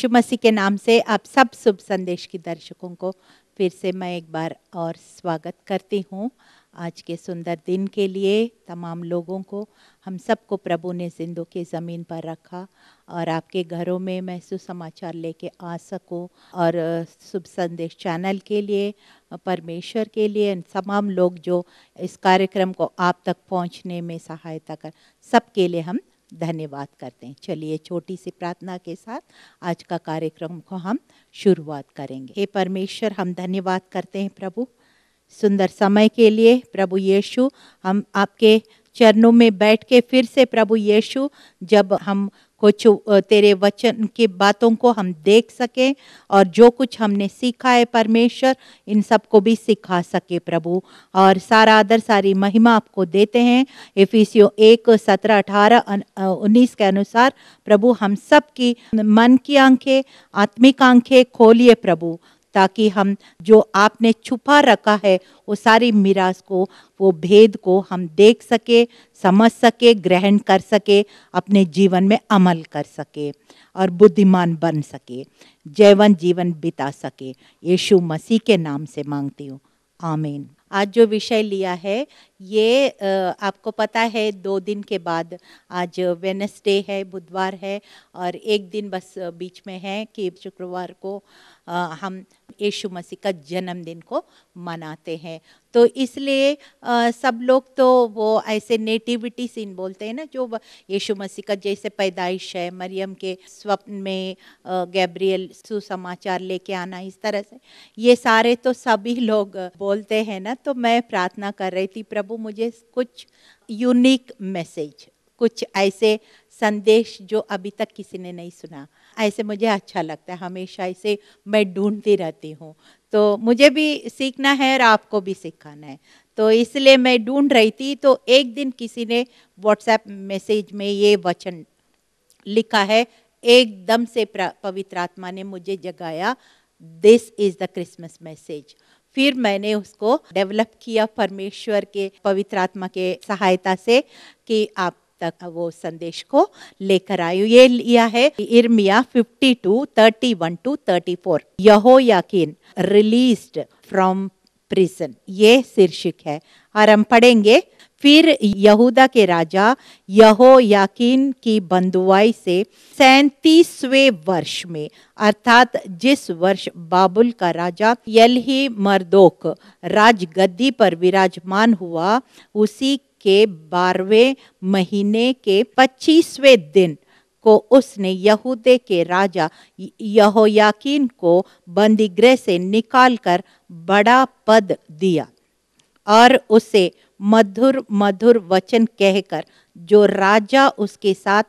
यीशु मसीह के नाम से आप सब शुभ संदेश की दर्शकों को फिर से मैं एक बार और स्वागत करती हूँ आज के सुंदर दिन के लिए तमाम लोगों को हम सबको प्रभु ने सिंधु के ज़मीन पर रखा और आपके घरों में मैं सुसमाचार लेके आ सकूं और शुभ संदेश चैनल के लिए परमेश्वर के लिए तमाम लोग जो इस कार्यक्रम को आप तक पहुंचने में सहायता कर सबके लिए हम धन्यवाद करते हैं चलिए छोटी सी प्रार्थना के साथ आज का कार्यक्रम को हम शुरुआत करेंगे हे परमेश्वर हम धन्यवाद करते हैं प्रभु सुंदर समय के लिए प्रभु यीशु हम आपके चरणों में बैठ के फिर से प्रभु यीशु जब हम कुछ तेरे वचन की बातों को हम देख सकें और जो कुछ हमने सीखा है परमेश्वर इन सब को भी सिखा सके प्रभु और सारा आदर सारी महिमा आपको देते हैं एफिसियो एक सत्रह अठारह उन्नीस के अनुसार प्रभु हम सब की मन की आंखें आत्मिक आंखें खोलिए प्रभु ताकि हम जो आपने छुपा रखा है वो सारी मिराज को वो भेद को हम देख सके समझ सके ग्रहण कर सके अपने जीवन में अमल कर सके और बुद्धिमान बन सके जैवन जीवन बिता सके यीशु मसीह के नाम से मांगती हूँ आमीन आज जो विषय लिया है ये आपको पता है दो दिन के बाद आज वेनसडे है बुधवार है और एक दिन बस बीच में है कि शुक्रवार को हम यीशु मसीह का जन्मदिन को मनाते हैं तो इसलिए सब लोग तो वो ऐसे नेटिविटी सीन बोलते हैं ना जो यीशु मसीह का जैसे पैदाइश है मरियम के स्वप्न में गैब्रियल सुसमाचार लेके आना इस तरह से ये सारे तो सभी लोग बोलते हैं ना तो मैं प्रार्थना कर रही थी प्रभु मुझे कुछ यूनिक मैसेज कुछ ऐसे संदेश जो अभी तक किसी ने नहीं सुना ऐसे मुझे अच्छा लगता है हमेशा इसे मैं ढूंढती रहती हूँ तो मुझे भी सीखना है और आपको भी सिखाना है तो इसलिए मैं ढूंढ रही थी तो एक दिन किसी ने व्हाट्सएप मैसेज में ये वचन लिखा है एकदम से पवित्र आत्मा ने मुझे जगाया this is the Christmas message फिर मैंने उसको डेवलप किया परमेश्वर के पवित्र आत्मा के सहायता से कि आप तक वो संदेश को लेकर आयु ये लिया है Jeremiah 52 31 to 34 Jehoiachin released from prison ये शीर्षक है और हम पढ़ेंगे फिर यहूदा के राजा यहो याकिन की बंदुआई से सैतीसवें वर्ष में अर्थात जिस वर्ष बाबुल का राजा यलही मर्दोक राजगद्दी पर विराजमान हुआ उसी के बारहवें महीने के पच्चीसवें दिन को उसने यहूदे के राजा यहोयाकीन को बंदीगृह से निकालकर बड़ा पद दिया और उसे मधुर मधुर वचन कहकर जो राजा उसके साथ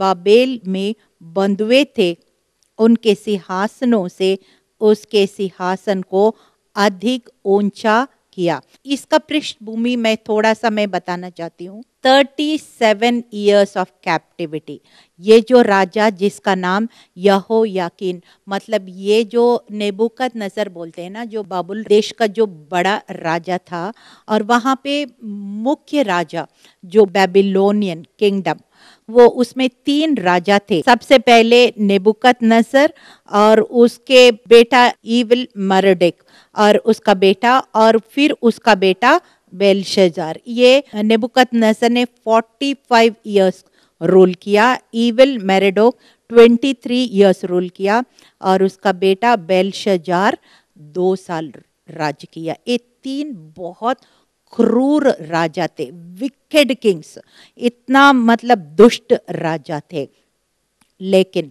बाबेल में बंधुए थे उनके सिंहासनों से उसके सिंहासन को अधिक ऊंचा किया इसका पृष्ठभूमि मैं थोड़ा सा मैं बताना चाहती हूँ thirty seven years of captivity ये जो राजा जिसका नाम यहो याकिन मतलब ये जो नेबुकत नज़र बोलते हैं ना जो बाबुल देश का जो बड़ा राजा था और वहाँ पे मुख्य राजा जो बेबीलोनियन किंगडम वो उसमें तीन राजा थे सबसे पहले नेबुकत नसर और उसके बेटा ईविल मरडेक और उसका बेटा और फिर उसका बेटा बेलशजार ये नेबुकत नसर ने 45 इयर्स रूल किया ईविल मेरेडोक 23 इयर्स रूल किया और उसका बेटा बेलशजार दो साल राज किया ये तीन बहुत क्रूर राजा थे विकेड किंग्स इतना मतलब दुष्ट राजा थे लेकिन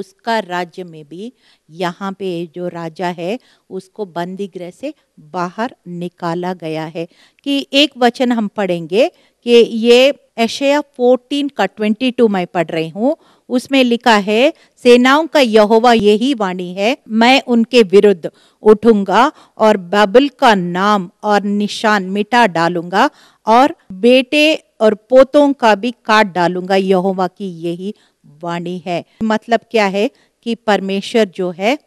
उसका राज्य में भी यहाँ पे जो राजा है उसको बंदी गृह से बाहर निकाला गया है कि एक वचन हम पढ़ेंगे कि ये एशिया 14 का 22 मैं पढ़ रही हूँ उसमें लिखा है सेनाओं का यहोवा यही वाणी है मैं उनके विरुद्ध उठूंगा और बाबुल का नाम और निशान मिटा डालूंगा और बेटे और पोतों का भी काट डालूंगा यहोवा की यही वाणी है मतलब क्या है कि परमेश्वर जो है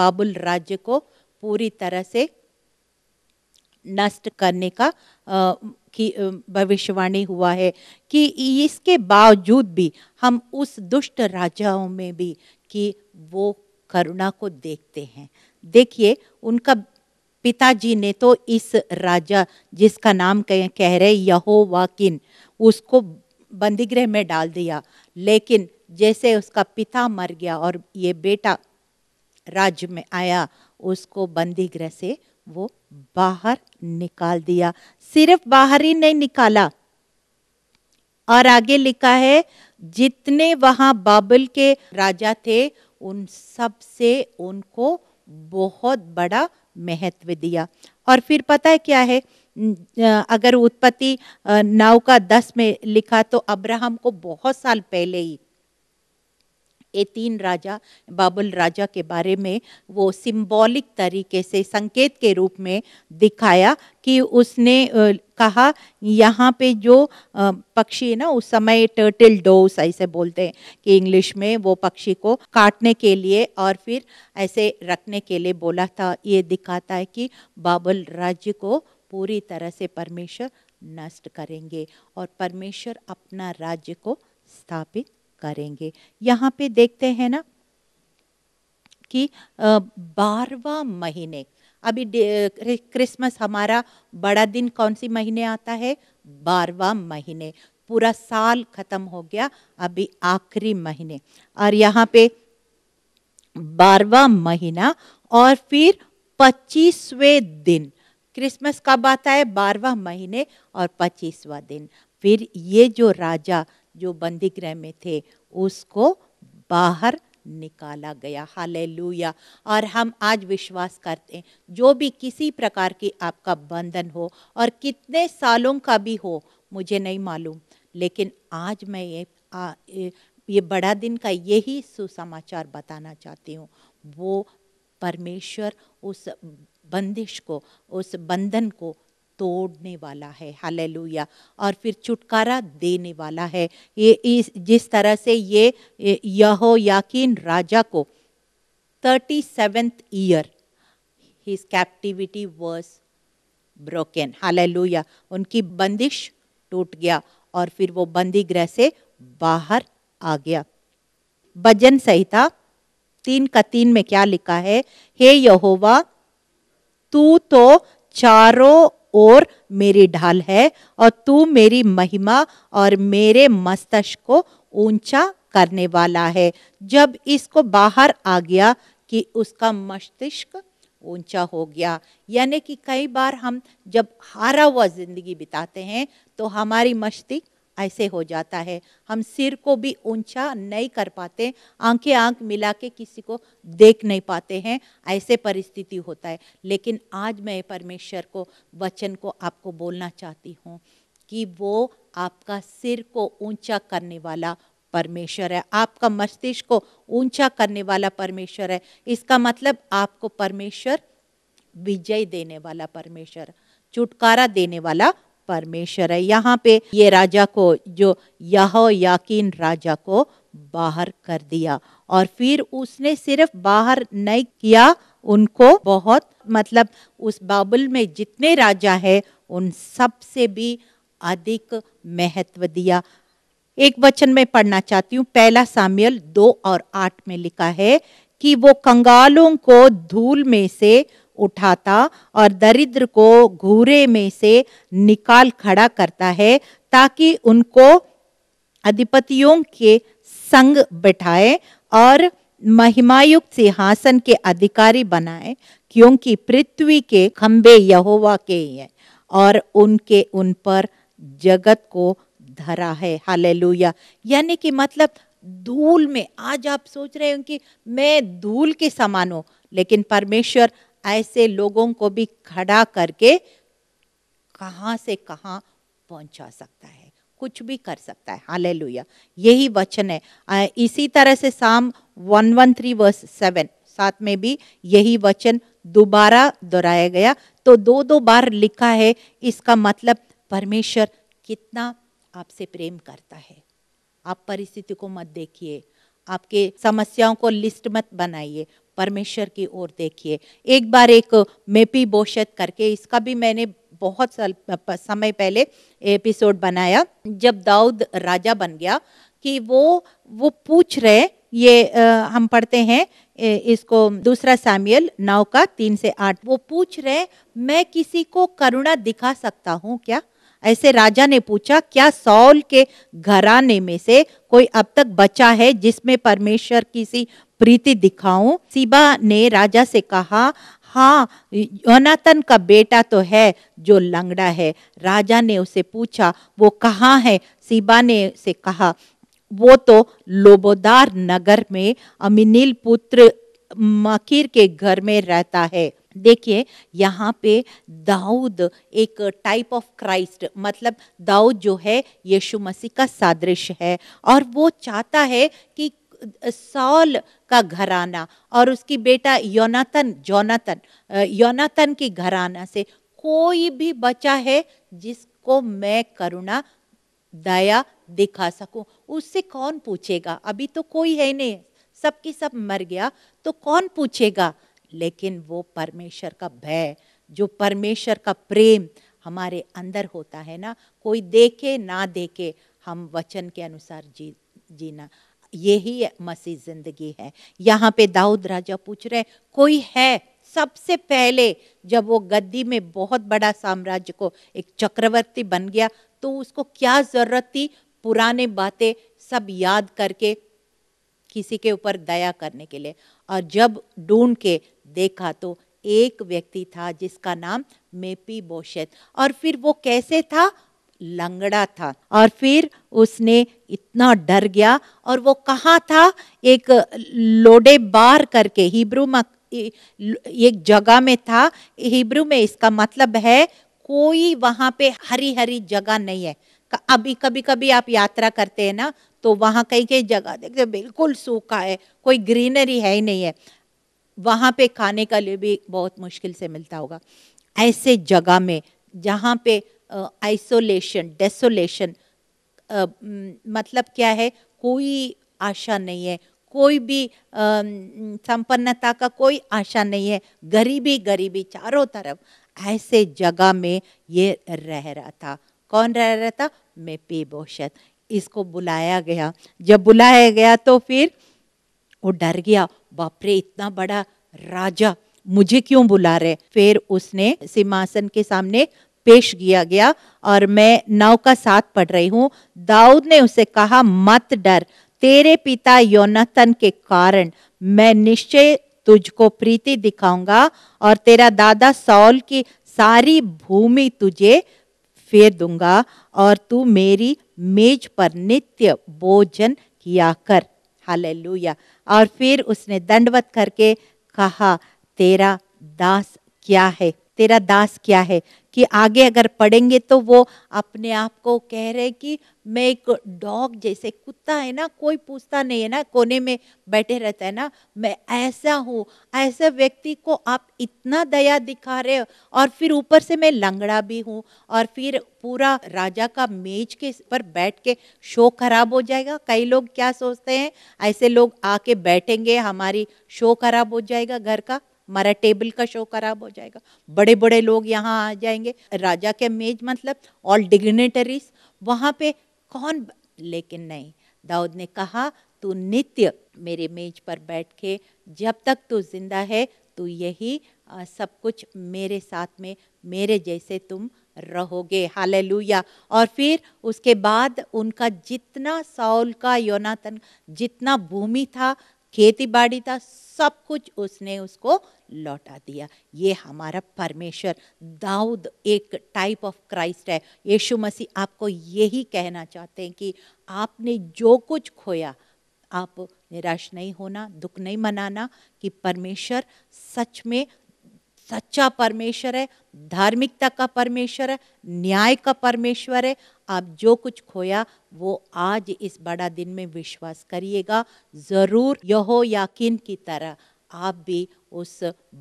बाबुल राज्य को पूरी तरह से नष्ट करने का की भविष्यवाणी हुआ है कि इसके बावजूद भी हम उस दुष्ट राजाओं में भी कि वो करुणा को देखते हैं देखिए उनका पिताजी ने तो इस राजा जिसका नाम कह, कह रहे वाकिन उसको बंदीगृह में डाल दिया लेकिन जैसे उसका पिता मर गया और ये बेटा राज्य में आया उसको बंदीगृह से वो बाहर निकाल दिया सिर्फ बाहर ही नहीं निकाला और आगे लिखा है जितने वहां बाबुल के राजा थे उन सब से उनको बहुत बड़ा महत्व दिया और फिर पता है क्या है अगर उत्पत्ति नाव का दस में लिखा तो अब्राहम को बहुत साल पहले ही ये तीन राजा बाबुल राजा के बारे में वो सिंबॉलिक तरीके से संकेत के रूप में दिखाया कि उसने कहा यहाँ पे जो पक्षी है ना उस समय टर्टल डोस ऐसे बोलते हैं कि इंग्लिश में वो पक्षी को काटने के लिए और फिर ऐसे रखने के लिए बोला था ये दिखाता है कि बाबुल राज्य को पूरी तरह से परमेश्वर नष्ट करेंगे और परमेश्वर अपना राज्य को स्थापित करेंगे यहाँ पे देखते हैं ना कि बारवा महीने अभी क्रिसमस हमारा बड़ा दिन कौन सी महीने आता है बारवा महीने पूरा साल खत्म हो गया अभी आखिरी महीने और यहाँ पे बारवा महीना और फिर पच्चीसवें दिन क्रिसमस कब आता है बारवा महीने और पच्चीसवा दिन फिर ये जो राजा जो बंदी गृह में थे उसको बाहर निकाला गया हालेलुया और हम आज विश्वास करते हैं जो भी किसी प्रकार की आपका बंधन हो और कितने सालों का भी हो मुझे नहीं मालूम लेकिन आज मैं ये आ, ये बड़ा दिन का यही सुसमाचार बताना चाहती हूँ वो परमेश्वर उस बंदिश को उस बंधन को तोड़ने वाला है हालेलुया और फिर छुटकारा देने वाला है ये इस जिस तरह से ये यहो याकिन राजा को thirty seventh year his captivity was broken hallelujah उनकी बंदिश टूट गया और फिर वो बंदी ग्रह से बाहर आ गया भजन संहिता तीन का तीन में क्या लिखा है हे यहोवा तू तो चारों ओर मेरी ढाल है और तू मेरी महिमा और मेरे मस्तिष्क को ऊंचा करने वाला है जब इसको बाहर आ गया कि उसका मस्तिष्क ऊंचा हो गया यानी कि कई बार हम जब हारा हुआ ज़िंदगी बिताते हैं तो हमारी मस्तिष्क ऐसे हो जाता है हम सिर को भी ऊंचा नहीं कर पाते आंखें आंख मिला के किसी को देख नहीं पाते हैं ऐसे परिस्थिति होता है लेकिन आज मैं परमेश्वर को वचन को आपको बोलना चाहती हूँ कि वो आपका सिर को ऊंचा करने वाला परमेश्वर है आपका मस्तिष्क को ऊंचा करने वाला परमेश्वर है इसका मतलब आपको परमेश्वर विजय देने वाला परमेश्वर छुटकारा देने वाला परमेश्वर है यहाँ पे ये राजा को जो यह याकीन राजा को बाहर कर दिया और फिर उसने सिर्फ बाहर नहीं किया उनको बहुत मतलब उस बाबुल में जितने राजा है उन सब से भी अधिक महत्व दिया एक वचन में पढ़ना चाहती हूँ पहला सामियल दो और आठ में लिखा है कि वो कंगालों को धूल में से उठाता और दरिद्र को घूरे में से निकाल खड़ा करता है ताकि उनको अधिपतियों के संग बैठाए और महिमायुक्त सिंहासन के अधिकारी बनाए क्योंकि पृथ्वी के खंबे यहोवा के ही हैं और उनके उन पर जगत को धरा है हालेलुया यानी कि मतलब धूल में आज आप सोच रहे हो कि मैं धूल के समान हूँ लेकिन परमेश्वर ऐसे लोगों को भी खड़ा करके कहाँ से कहाँ पहुँचा सकता है कुछ भी कर सकता है हाल यही वचन है इसी तरह से साम थ्री वर्स सेवन साथ में भी यही वचन दोबारा दोहराया गया तो दो दो बार लिखा है इसका मतलब परमेश्वर कितना आपसे प्रेम करता है आप परिस्थिति को मत देखिए आपके समस्याओं को लिस्ट मत बनाइए परमेश्वर की ओर देखिए एक बार एक मेपी बोशत करके इसका भी मैंने बहुत साल समय पहले एपिसोड बनाया जब दाऊद राजा बन गया कि वो वो पूछ रहे ये आ, हम पढ़ते हैं ए, इसको दूसरा सामियल नाव का तीन से आठ वो पूछ रहे मैं किसी को करुणा दिखा सकता हूँ क्या ऐसे राजा ने पूछा क्या सौल के घराने में से कोई अब तक बचा है जिसमें परमेश्वर की सी प्रीति दिखाऊं सीबा ने राजा से कहा हाँ योनातन का बेटा तो है जो लंगड़ा है राजा ने उसे पूछा वो कहाँ है सीबा ने उसे कहा वो तो लोबोदार नगर में अमिनील पुत्र मकीर के घर में रहता है देखिए यहाँ पे दाऊद एक टाइप ऑफ क्राइस्ट मतलब दाऊद जो है यीशु मसीह का सादृश है और वो चाहता है कि सॉल का घराना और उसकी बेटा योनातन जोनातन योनातन की घराना से कोई भी बचा है जिसको मैं करुणा दया दिखा सकूं उससे कौन पूछेगा अभी तो कोई है नहीं सब की सब मर गया तो कौन पूछेगा लेकिन वो परमेश्वर का भय जो परमेश्वर का प्रेम हमारे अंदर होता है ना कोई देखे ना देखे हम वचन के अनुसार जी जीना यही मसीह जिंदगी है यहाँ पे दाऊद राजा पूछ रहे कोई है सबसे पहले जब वो गद्दी में बहुत बड़ा साम्राज्य को एक चक्रवर्ती बन गया तो उसको क्या जरूरत थी पुराने बातें सब याद करके किसी के ऊपर दया करने के लिए और जब ढूंढ के देखा तो एक व्यक्ति था जिसका नाम मेपी बोशेत और फिर वो कैसे था लंगड़ा था और फिर उसने इतना डर गया और वो कहाँ था एक लोडे बार करके हिब्रू में एक जगह में था हिब्रू में इसका मतलब है कोई वहाँ पे हरी हरी जगह नहीं है अभी कभी कभी आप यात्रा करते हैं ना तो वहाँ कहीं कहीं जगह देखते बिल्कुल सूखा है कोई ग्रीनरी है ही नहीं है वहाँ पे खाने का लिए भी बहुत मुश्किल से मिलता होगा ऐसे जगह में जहाँ पे आइसोलेशन डेसोलेशन मतलब क्या है कोई आशा नहीं है कोई भी संपन्नता का कोई आशा नहीं है गरीबी गरीबी चारों तरफ ऐसे जगह में ये रह रहा था कौन रह रहा था मेपी बोशत इसको बुलाया गया जब बुलाया गया तो फिर वो डर गया बापरे इतना बड़ा राजा मुझे क्यों बुला रहे फिर उसने सिंहासन के सामने पेश किया गया और मैं नाव का साथ पढ़ रही हूँ दाऊद ने उसे कहा मत डर तेरे पिता योनाथन के कारण मैं निश्चय तुझको प्रीति दिखाऊंगा और तेरा दादा सौल की सारी भूमि तुझे फेर दूंगा और तू मेरी मेज पर नित्य भोजन किया कर हालेलुया और फिर उसने दंडवत करके कहा तेरा दास क्या है तेरा दास क्या है कि आगे अगर पढ़ेंगे तो वो अपने आप को कह रहे कि मैं एक डॉग जैसे कुत्ता है ना कोई पूछता नहीं है ना कोने में बैठे रहता है ना मैं ऐसा हूँ ऐसे व्यक्ति को आप इतना दया दिखा रहे हो और फिर ऊपर से मैं लंगड़ा भी हूँ और फिर पूरा राजा का मेज के पर बैठ के शो खराब हो जाएगा कई लोग क्या सोचते हैं ऐसे लोग आके बैठेंगे हमारी शो खराब हो जाएगा घर का हमारा टेबल का शो खराब हो जाएगा बड़े बड़े लोग यहाँ आ जाएंगे राजा के मेज मतलब ऑल डिग्नेटरीज वहाँ पे कौन लेकिन नहीं दाऊद ने कहा तू नित्य मेरे मेज पर बैठ के जब तक तू जिंदा है तो यही आ, सब कुछ मेरे साथ में मेरे जैसे तुम रहोगे हालेलुया और फिर उसके बाद उनका जितना साउल का योनातन जितना भूमि था खेती बाड़ी था सब कुछ उसने उसको लौटा दिया ये हमारा परमेश्वर दाऊद एक टाइप ऑफ क्राइस्ट है यीशु मसीह आपको यही कहना चाहते हैं कि आपने जो कुछ खोया आप निराश नहीं होना दुख नहीं मनाना कि परमेश्वर सच में सच्चा परमेश्वर है धार्मिकता का परमेश्वर है न्याय का परमेश्वर है आप जो कुछ खोया वो आज इस बड़ा दिन में विश्वास करिएगा ज़रूर यहो याकिन की तरह आप भी उस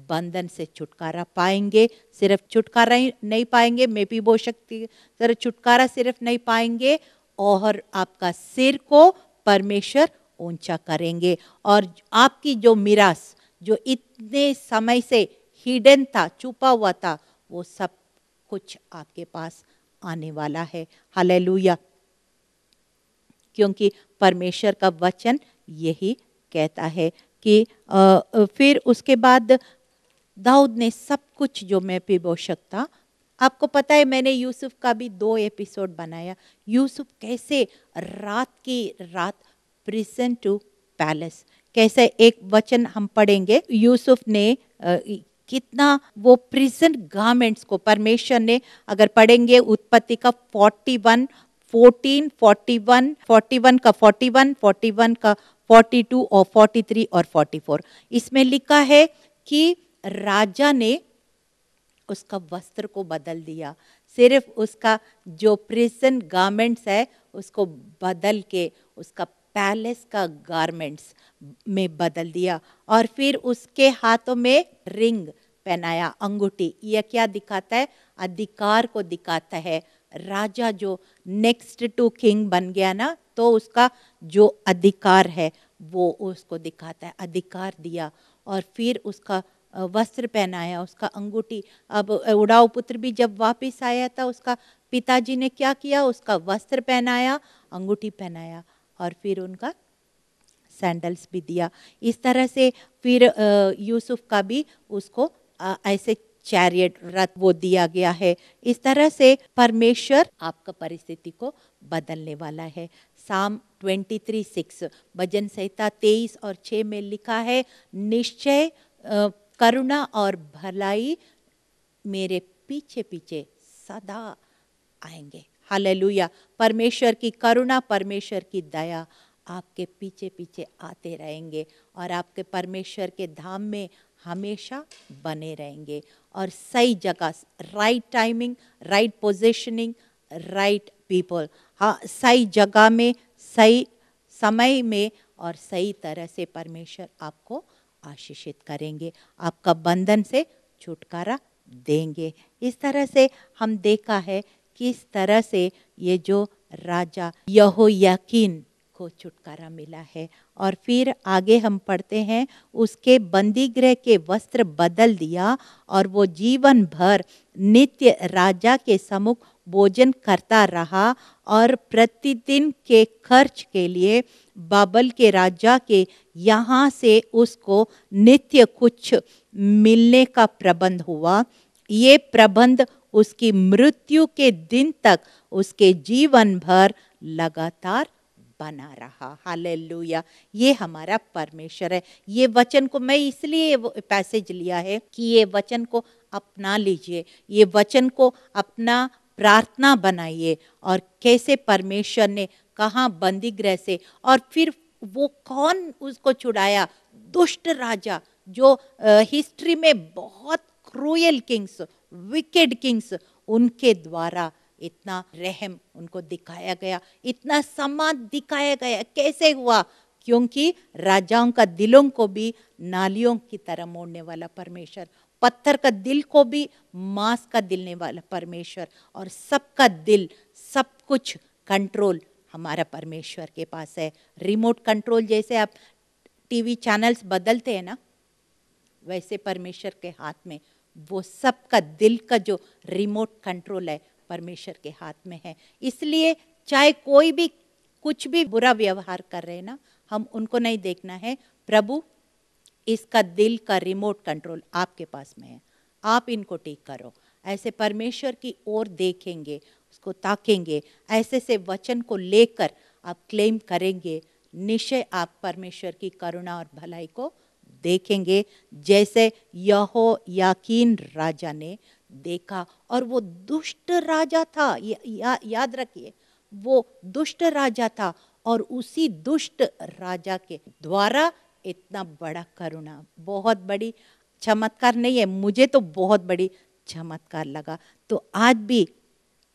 बंधन से छुटकारा पाएंगे सिर्फ छुटकारा ही नहीं पाएंगे मैं भी बोल सकती सर छुटकारा सिर्फ नहीं पाएंगे और आपका सिर को परमेश्वर ऊंचा करेंगे और आपकी जो मिरास जो इतने समय से हिडन था छुपा हुआ था वो सब कुछ आपके पास आने वाला है हालेलुया क्योंकि परमेश्वर का वचन यही कहता है कि फिर उसके बाद दाऊद ने सब कुछ जो मैं पिबोशक था आपको पता है मैंने यूसुफ का भी दो एपिसोड बनाया यूसुफ कैसे रात की रात प्रिजेंट टू पैलेस कैसे एक वचन हम पढ़ेंगे यूसुफ ने कितना वो प्रिजेंट गारमेंट्स को परमेश्वर ने अगर पढ़ेंगे उत्पत्ति का 41 14 41 41 का 41 41 का 42 और 43 और 44 इसमें लिखा है कि राजा ने उसका वस्त्र को बदल दिया सिर्फ उसका जो प्रिजेंट गारमेंट्स है उसको बदल के उसका पैलेस का गारमेंट्स में बदल दिया और फिर उसके हाथों में रिंग पहनाया अंगूठी यह क्या दिखाता है अधिकार को दिखाता है राजा जो नेक्स्ट टू किंग बन गया ना तो उसका जो अधिकार है वो उसको दिखाता है अधिकार दिया और फिर उसका वस्त्र पहनाया उसका अंगूठी अब उड़ाव पुत्र भी जब वापस आया था उसका पिताजी ने क्या किया उसका वस्त्र पहनाया अंगूठी पहनाया और फिर उनका सैंडल्स भी दिया इस तरह से फिर यूसुफ का भी उसको ऐसे चैरियट रथ वो दिया गया है इस तरह से परमेश्वर आपका परिस्थिति को बदलने वाला है साम 23 सिक्स भजन संहिता 23 और 6 में लिखा है निश्चय करुणा और भलाई मेरे पीछे पीछे सदा आएंगे हालेलुया परमेश्वर की करुणा परमेश्वर की दया आपके पीछे पीछे आते रहेंगे और आपके परमेश्वर के धाम में हमेशा बने रहेंगे और सही जगह right timing right positioning right people हाँ सही जगह में सही समय में और सही तरह से परमेश्वर आपको आशीषित करेंगे आपका बंधन से छुटकारा देंगे इस तरह से हम देखा है किस तरह से ये जो राजा यहो यकीन को छुटकारा मिला है और फिर आगे हम पढ़ते हैं उसके बंदी गृह के वस्त्र बदल दिया और वो जीवन भर नित्य राजा के समुख भोजन करता रहा और प्रतिदिन के खर्च के लिए बाबल के राजा के यहाँ से उसको नित्य कुछ मिलने का प्रबंध हुआ ये प्रबंध उसकी मृत्यु के दिन तक उसके जीवन भर लगातार बना रहा हालेलुया ये हमारा परमेश्वर है ये वचन को मैं इसलिए पैसेज लिया है कि ये वचन को अपना लीजिए ये वचन को अपना प्रार्थना बनाइए और कैसे परमेश्वर ने कहा बंदी ग्रह से और फिर वो कौन उसको छुड़ाया दुष्ट राजा जो हिस्ट्री में बहुत क्रूयल किंग्स विकेड किंग्स उनके द्वारा इतना रहम उनको दिखाया गया इतना सम्मान दिखाया गया कैसे हुआ क्योंकि राजाओं का दिलों को भी नालियों की तरह मोड़ने वाला परमेश्वर पत्थर का दिल को भी मांस का दिलने वाला परमेश्वर और सबका दिल सब कुछ कंट्रोल हमारा परमेश्वर के पास है रिमोट कंट्रोल जैसे आप टीवी चैनल्स बदलते हैं ना वैसे परमेश्वर के हाथ में वो सबका दिल का जो रिमोट कंट्रोल है परमेश्वर के हाथ में है इसलिए चाहे कोई भी कुछ भी बुरा व्यवहार कर रहे ना हम उनको नहीं देखना है प्रभु इसका दिल का रिमोट कंट्रोल आपके पास में है आप इनको ठीक करो ऐसे परमेश्वर की ओर देखेंगे उसको ताकेंगे ऐसे से वचन को लेकर आप क्लेम करेंगे निश्चय आप परमेश्वर की करुणा और भलाई को देखेंगे जैसे यहो याकीन राजा ने देखा और वो दुष्ट राजा था या, या, याद रखिए वो दुष्ट राजा था और उसी दुष्ट राजा के द्वारा इतना बड़ा करुणा बहुत बड़ी चमत्कार नहीं है मुझे तो बहुत बड़ी चमत्कार लगा तो आज भी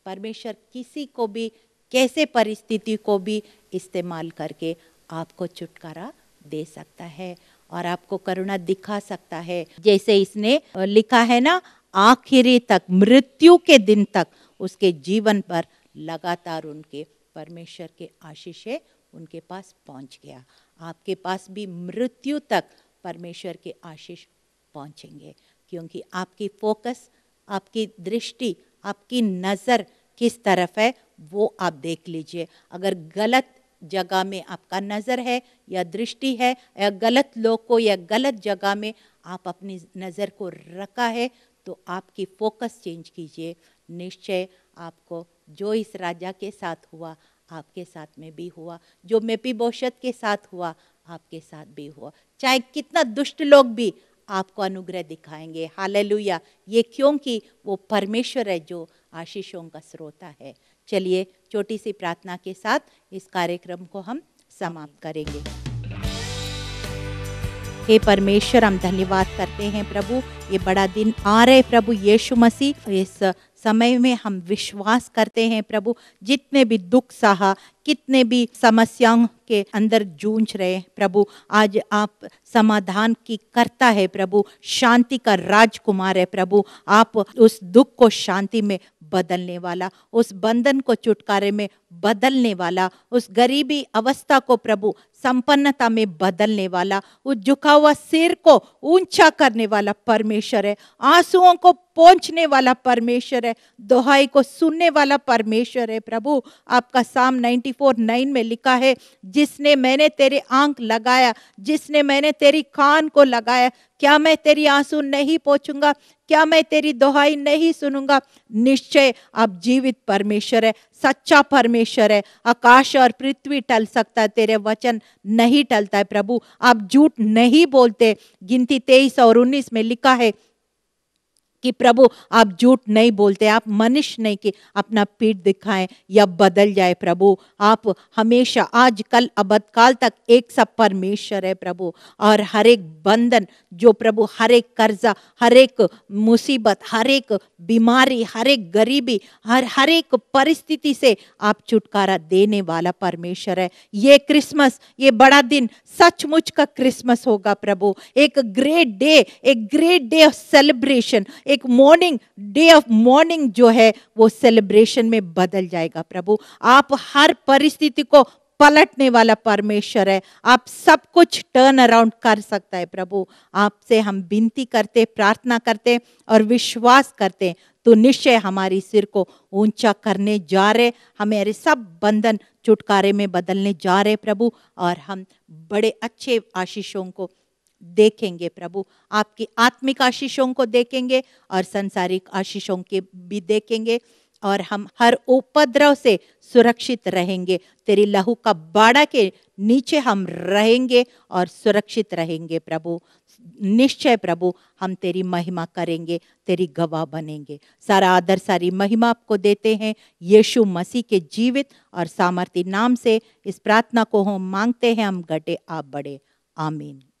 परमेश्वर किसी को भी कैसे परिस्थिति को भी इस्तेमाल करके आपको छुटकारा दे सकता है और आपको करुणा दिखा सकता है जैसे इसने लिखा है ना आखिरी तक मृत्यु के दिन तक उसके जीवन पर लगातार उनके परमेश्वर के आशीष उनके पास पहुंच गया आपके पास भी मृत्यु तक परमेश्वर के आशीष पहुंचेंगे क्योंकि आपकी फोकस आपकी दृष्टि आपकी नज़र किस तरफ है वो आप देख लीजिए अगर गलत जगह में आपका नज़र है या दृष्टि है या गलत लोग को या गलत जगह में आप अपनी नज़र को रखा है तो आपकी फोकस चेंज कीजिए निश्चय आपको जो इस राजा के साथ हुआ आपके साथ में भी हुआ जो मेपी बोशत के साथ हुआ आपके साथ भी हुआ चाहे कितना दुष्ट लोग भी आपको अनुग्रह दिखाएंगे हालेलुया ये क्योंकि वो परमेश्वर है जो आशीषों का स्रोता है चलिए छोटी सी प्रार्थना के साथ इस कार्यक्रम को हम समाप्त करेंगे हे परमेश्वर हम धन्यवाद करते हैं प्रभु ये बड़ा दिन आ रहे प्रभु यीशु मसीह इस समय में हम विश्वास करते हैं प्रभु जितने भी दुख सहा कितने भी समस्याओं के अंदर जूझ रहे प्रभु आज आप समाधान की करता है प्रभु शांति का राजकुमार है प्रभु आप उस दुख को शांति में बदलने वाला उस बंधन को छुटकारे में बदलने वाला उस गरीबी अवस्था को प्रभु संपन्नता में बदलने वाला उस झुका हुआ सिर को ऊंचा करने वाला परमेश्वर है आंसुओं को पहुंचने वाला परमेश्वर है दोहाई को सुनने वाला परमेश्वर है प्रभु आपका साम 94 9 में लिखा है जिसने मैंने तेरे आंख लगाया जिसने मैंने तेरी कान को लगाया क्या मैं तेरी आंसू नहीं पहुंचूंगा क्या मैं तेरी दोहाई नहीं सुनूंगा निश्चय अब जीवित परमेश्वर है सच्चा परमेश्वर है आकाश और पृथ्वी टल सकता है तेरे वचन नहीं टलता है प्रभु आप झूठ नहीं बोलते गिनती तेईस और उन्नीस में लिखा है कि प्रभु आप झूठ नहीं बोलते आप मनुष्य नहीं कि अपना पीठ दिखाएं या बदल जाए प्रभु आप हमेशा आज कल काल तक एक सब परमेश्वर है प्रभु और हर एक बंधन जो प्रभु हर एक कर्जा हर एक मुसीबत हर एक बीमारी हर एक गरीबी हर हर एक परिस्थिति से आप छुटकारा देने वाला परमेश्वर है ये क्रिसमस ये बड़ा दिन सचमुच का क्रिसमस होगा प्रभु एक ग्रेट डे एक ग्रेट डे ऑफ सेलिब्रेशन एक एक मॉर्निंग डे ऑफ मॉर्निंग जो है वो सेलिब्रेशन में बदल जाएगा प्रभु आप हर परिस्थिति को पलटने वाला परमेश्वर है आप सब कुछ टर्न अराउंड कर सकता है प्रभु आपसे हम विनती करते प्रार्थना करते और विश्वास करते तो निश्चय हमारी सिर को ऊंचा करने जा रहे हमारे सब बंधन छुटकारे में बदलने जा रहे प्रभु और हम बड़े अच्छे आशीषों को देखेंगे प्रभु आपकी आत्मिक आशीषों को देखेंगे और संसारिक आशीषों के भी देखेंगे और हम हर उपद्रव से सुरक्षित रहेंगे तेरी लहू का बाड़ा के नीचे हम रहेंगे और सुरक्षित रहेंगे प्रभु निश्चय प्रभु हम तेरी महिमा करेंगे तेरी गवाह बनेंगे सारा आदर सारी महिमा आपको देते हैं यीशु मसीह के जीवित और सामर्थी नाम से इस प्रार्थना को हम मांगते हैं हम घटे आप बड़े आमीन